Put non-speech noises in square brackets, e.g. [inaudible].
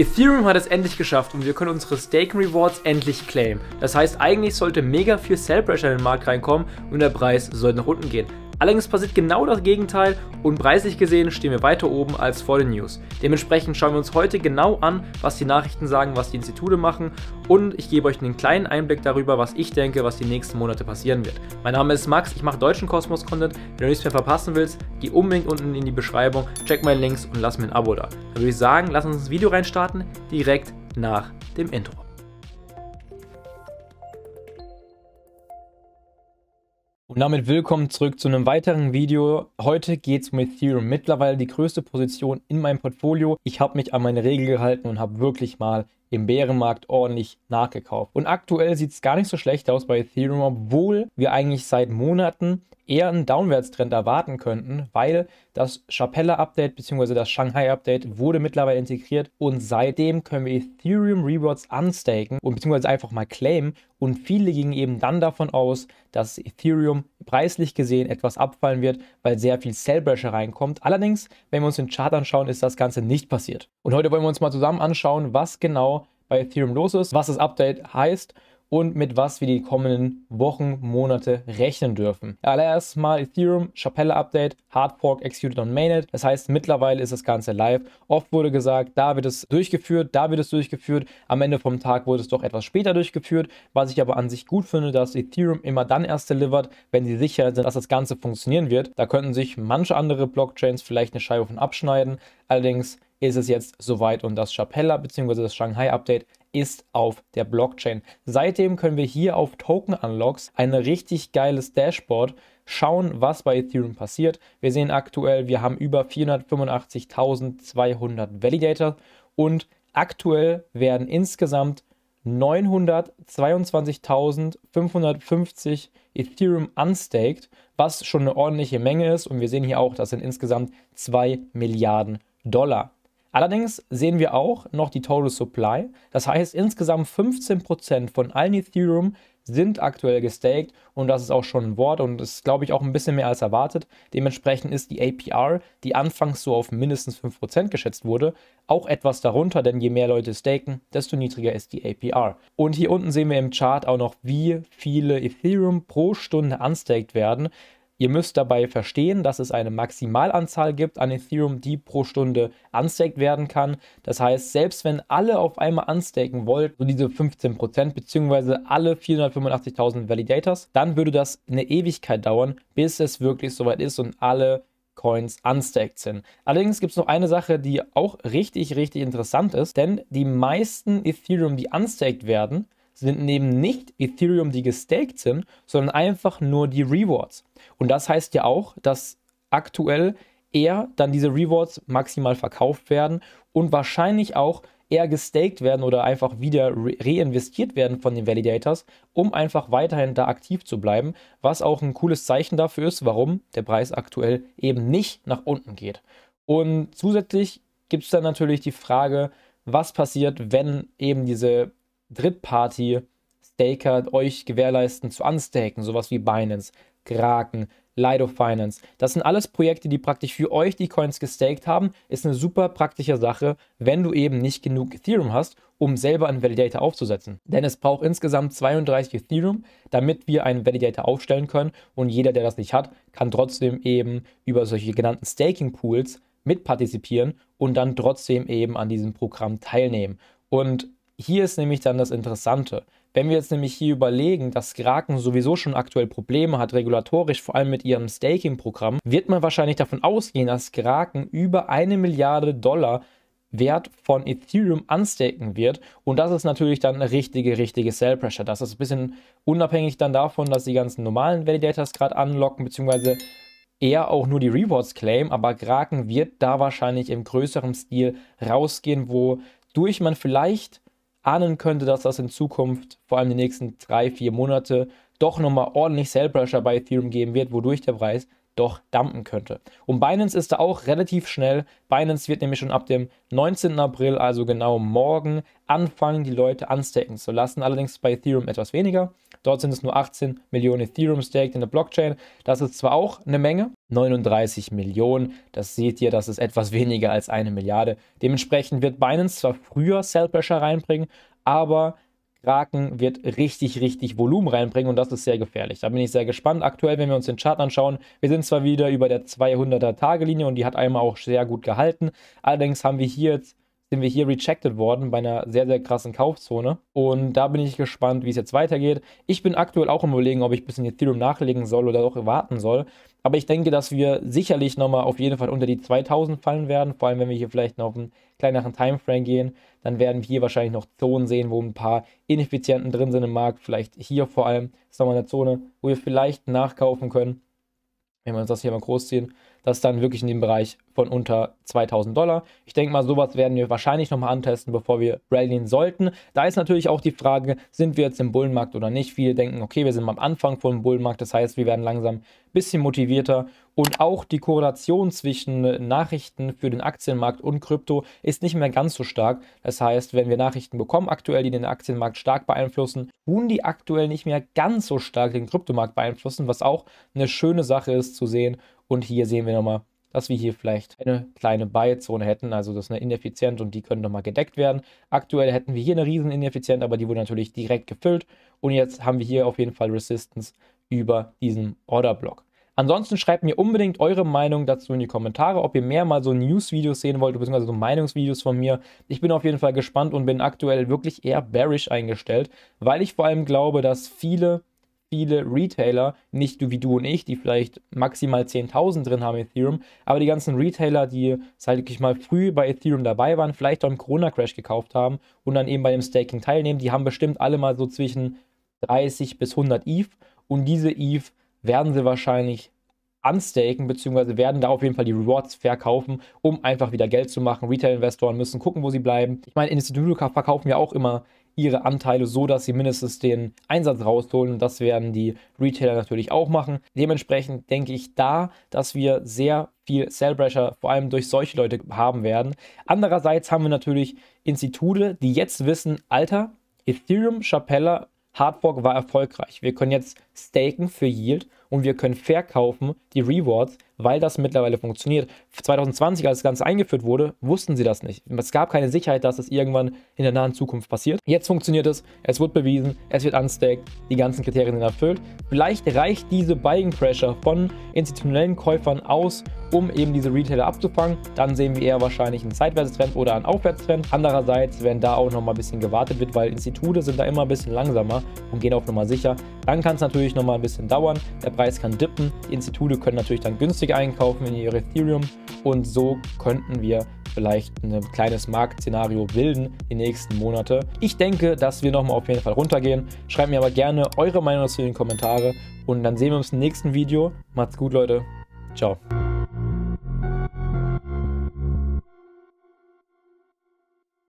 Ethereum hat es endlich geschafft und wir können unsere Staking Rewards endlich claimen. Das heißt, eigentlich sollte mega viel Sell Pressure in den Markt reinkommen und der Preis sollte nach unten gehen. Allerdings passiert genau das Gegenteil und preislich gesehen stehen wir weiter oben als vor den News. Dementsprechend schauen wir uns heute genau an, was die Nachrichten sagen, was die Institute machen und ich gebe euch einen kleinen Einblick darüber, was ich denke, was die nächsten Monate passieren wird. Mein Name ist Max, ich mache deutschen Kosmos-Content. Wenn du nichts mehr verpassen willst, geh unbedingt unten in die Beschreibung, check meine Links und lass mir ein Abo da. Dann würde ich sagen, lass uns das Video reinstarten, direkt nach dem Intro. Und damit willkommen zurück zu einem weiteren Video. Heute geht es um Ethereum, mittlerweile die größte Position in meinem Portfolio. Ich habe mich an meine Regel gehalten und habe wirklich mal im Bärenmarkt ordentlich nachgekauft. Und aktuell sieht es gar nicht so schlecht aus bei Ethereum, obwohl wir eigentlich seit Monaten eher einen Downwärtstrend erwarten könnten, weil das chapelle update bzw. das Shanghai-Update wurde mittlerweile integriert und seitdem können wir Ethereum Rewards unstaken und bzw. einfach mal claimen und viele gingen eben dann davon aus, dass Ethereum preislich gesehen etwas abfallen wird, weil sehr viel Sellbrecher reinkommt. Allerdings, wenn wir uns den Chart anschauen, ist das Ganze nicht passiert. Und heute wollen wir uns mal zusammen anschauen, was genau bei Ethereum los ist, was das Update heißt und mit was wir die kommenden Wochen, Monate rechnen dürfen. Allererst mal Ethereum, Chapelle Update, Hardfork executed on Mainnet. Das heißt, mittlerweile ist das Ganze live. Oft wurde gesagt, da wird es durchgeführt, da wird es durchgeführt. Am Ende vom Tag wurde es doch etwas später durchgeführt, was ich aber an sich gut finde, dass Ethereum immer dann erst delivert, wenn sie sicher sind, dass das Ganze funktionieren wird. Da könnten sich manche andere Blockchains vielleicht eine Scheibe von abschneiden. Allerdings ist es jetzt soweit und das Chapella bzw. das Shanghai Update ist auf der Blockchain. Seitdem können wir hier auf Token Unlocks ein richtig geiles Dashboard schauen, was bei Ethereum passiert. Wir sehen aktuell, wir haben über 485.200 Validator und aktuell werden insgesamt 922.550 Ethereum unstaked, was schon eine ordentliche Menge ist. Und wir sehen hier auch, das sind insgesamt 2 Milliarden Dollar. Allerdings sehen wir auch noch die Total Supply. Das heißt, insgesamt 15% von allen Ethereum sind aktuell gestaked und das ist auch schon ein Wort und ist, glaube ich, auch ein bisschen mehr als erwartet. Dementsprechend ist die APR, die anfangs so auf mindestens 5% geschätzt wurde, auch etwas darunter, denn je mehr Leute staken, desto niedriger ist die APR. Und hier unten sehen wir im Chart auch noch, wie viele Ethereum pro Stunde unstaked werden. Ihr müsst dabei verstehen, dass es eine Maximalanzahl gibt an Ethereum, die pro Stunde unstaked werden kann. Das heißt, selbst wenn alle auf einmal unstaken wollt, so diese 15% bzw. alle 485.000 Validators, dann würde das eine Ewigkeit dauern, bis es wirklich soweit ist und alle Coins unstaked sind. Allerdings gibt es noch eine Sache, die auch richtig, richtig interessant ist, denn die meisten Ethereum, die unstaked werden, sind neben nicht Ethereum, die gestaked sind, sondern einfach nur die Rewards. Und das heißt ja auch, dass aktuell eher dann diese Rewards maximal verkauft werden und wahrscheinlich auch eher gestaked werden oder einfach wieder reinvestiert werden von den Validators, um einfach weiterhin da aktiv zu bleiben, was auch ein cooles Zeichen dafür ist, warum der Preis aktuell eben nicht nach unten geht. Und zusätzlich gibt es dann natürlich die Frage, was passiert, wenn eben diese Drittparty-Staker euch gewährleisten zu unstaken, sowas wie Binance, Kraken, Lido Finance. Das sind alles Projekte, die praktisch für euch die Coins gestaked haben. Ist eine super praktische Sache, wenn du eben nicht genug Ethereum hast, um selber einen Validator aufzusetzen. Denn es braucht insgesamt 32 Ethereum, damit wir einen Validator aufstellen können. Und jeder, der das nicht hat, kann trotzdem eben über solche genannten Staking Pools mitpartizipieren und dann trotzdem eben an diesem Programm teilnehmen. Und hier ist nämlich dann das Interessante. Wenn wir jetzt nämlich hier überlegen, dass Kraken sowieso schon aktuell Probleme hat, regulatorisch, vor allem mit ihrem Staking-Programm, wird man wahrscheinlich davon ausgehen, dass Kraken über eine Milliarde Dollar Wert von Ethereum anstaken wird. Und das ist natürlich dann eine richtige, richtige Sell Pressure. Das ist ein bisschen unabhängig dann davon, dass die ganzen normalen Validators gerade anlocken, beziehungsweise eher auch nur die Rewards claim. Aber Kraken wird da wahrscheinlich im größeren Stil rausgehen, wodurch man vielleicht ahnen könnte, dass das in Zukunft, vor allem die nächsten drei, vier Monate, doch nochmal ordentlich Sell Pressure bei Ethereum geben wird, wodurch der Preis doch dumpen könnte. Und Binance ist da auch relativ schnell. Binance wird nämlich schon ab dem 19. April, also genau morgen, anfangen, die Leute anstecken zu lassen. Allerdings bei Ethereum etwas weniger. Dort sind es nur 18 Millionen Ethereum staked in der Blockchain. Das ist zwar auch eine Menge, 39 Millionen. Das seht ihr, das ist etwas [laughs] weniger als eine Milliarde. Dementsprechend wird Binance zwar früher Sell Pressure reinbringen, aber Kraken wird richtig, richtig Volumen reinbringen und das ist sehr gefährlich. Da bin ich sehr gespannt. Aktuell, wenn wir uns den Chart anschauen, wir sind zwar wieder über der 200er-Tage-Linie und die hat einmal auch sehr gut gehalten. Allerdings haben wir hier jetzt sind wir hier rejected worden bei einer sehr, sehr krassen Kaufzone. Und da bin ich gespannt, wie es jetzt weitergeht. Ich bin aktuell auch im Überlegen, ob ich ein bisschen Ethereum nachlegen soll oder doch warten soll. Aber ich denke, dass wir sicherlich nochmal auf jeden Fall unter die 2000 fallen werden. Vor allem, wenn wir hier vielleicht noch auf einen kleineren Timeframe gehen, dann werden wir hier wahrscheinlich noch Zonen sehen, wo ein paar Ineffizienten drin sind im Markt. Vielleicht hier vor allem ist nochmal eine Zone, wo wir vielleicht nachkaufen können, wenn wir uns das hier mal großziehen das ist dann wirklich in dem Bereich von unter 2000 Dollar. Ich denke mal, sowas werden wir wahrscheinlich nochmal antesten, bevor wir rallyen sollten. Da ist natürlich auch die Frage, sind wir jetzt im Bullenmarkt oder nicht? Viele denken, okay, wir sind am Anfang vom Bullenmarkt, das heißt, wir werden langsam ein bisschen motivierter. Und auch die Korrelation zwischen Nachrichten für den Aktienmarkt und Krypto ist nicht mehr ganz so stark. Das heißt, wenn wir Nachrichten bekommen aktuell, die den Aktienmarkt stark beeinflussen, tun die aktuell nicht mehr ganz so stark den Kryptomarkt beeinflussen, was auch eine schöne Sache ist zu sehen und hier sehen wir nochmal, dass wir hier vielleicht eine kleine Buy-Zone hätten, also das ist eine Ineffizienz und die können nochmal gedeckt werden. Aktuell hätten wir hier eine riesen Ineffizienz, aber die wurde natürlich direkt gefüllt und jetzt haben wir hier auf jeden Fall Resistance über diesen Order-Block. Ansonsten schreibt mir unbedingt eure Meinung dazu in die Kommentare, ob ihr mehr mal so News-Videos sehen wollt, beziehungsweise so Meinungsvideos von mir. Ich bin auf jeden Fall gespannt und bin aktuell wirklich eher bearish eingestellt, weil ich vor allem glaube, dass viele viele Retailer, nicht wie du und ich, die vielleicht maximal 10.000 drin haben in Ethereum, aber die ganzen Retailer, die, sag ich mal, früh bei Ethereum dabei waren, vielleicht auch im Corona-Crash gekauft haben und dann eben bei dem Staking teilnehmen, die haben bestimmt alle mal so zwischen 30 bis 100 ETH und diese ETH werden sie wahrscheinlich unstaken, beziehungsweise werden da auf jeden Fall die Rewards verkaufen, um einfach wieder Geld zu machen. Retail-Investoren müssen gucken, wo sie bleiben. Ich meine, Institute verkaufen ja auch immer ihre Anteile so, dass sie mindestens den Einsatz rausholen. Und das werden die Retailer natürlich auch machen. Dementsprechend denke ich da, dass wir sehr viel Sell Pressure vor allem durch solche Leute haben werden. Andererseits haben wir natürlich Institute, die jetzt wissen, Alter, Ethereum, Chapella, Hardfork war erfolgreich. Wir können jetzt staken für Yield und wir können verkaufen die Rewards, weil das mittlerweile funktioniert. 2020, als das Ganze eingeführt wurde, wussten sie das nicht. Es gab keine Sicherheit, dass das irgendwann in der nahen Zukunft passiert. Jetzt funktioniert es, es wird bewiesen, es wird unstaked, die ganzen Kriterien sind erfüllt. Vielleicht reicht diese Buying Pressure von institutionellen Käufern aus, um eben diese Retailer abzufangen. Dann sehen wir eher wahrscheinlich einen Zeitwärtstrend oder einen Aufwärtstrend. Andererseits, wenn da auch nochmal ein bisschen gewartet wird, weil Institute sind da immer ein bisschen langsamer und gehen auf Nummer sicher, dann kann es natürlich nochmal ein bisschen dauern. Der Preis kann dippen. Die Institute können natürlich dann günstig einkaufen in ihre Ethereum und so könnten wir vielleicht ein kleines Marktszenario bilden die nächsten Monate. Ich denke, dass wir nochmal auf jeden Fall runtergehen. Schreibt mir aber gerne eure Meinung dazu in die Kommentare und dann sehen wir uns im nächsten Video. Macht's gut, Leute. Ciao.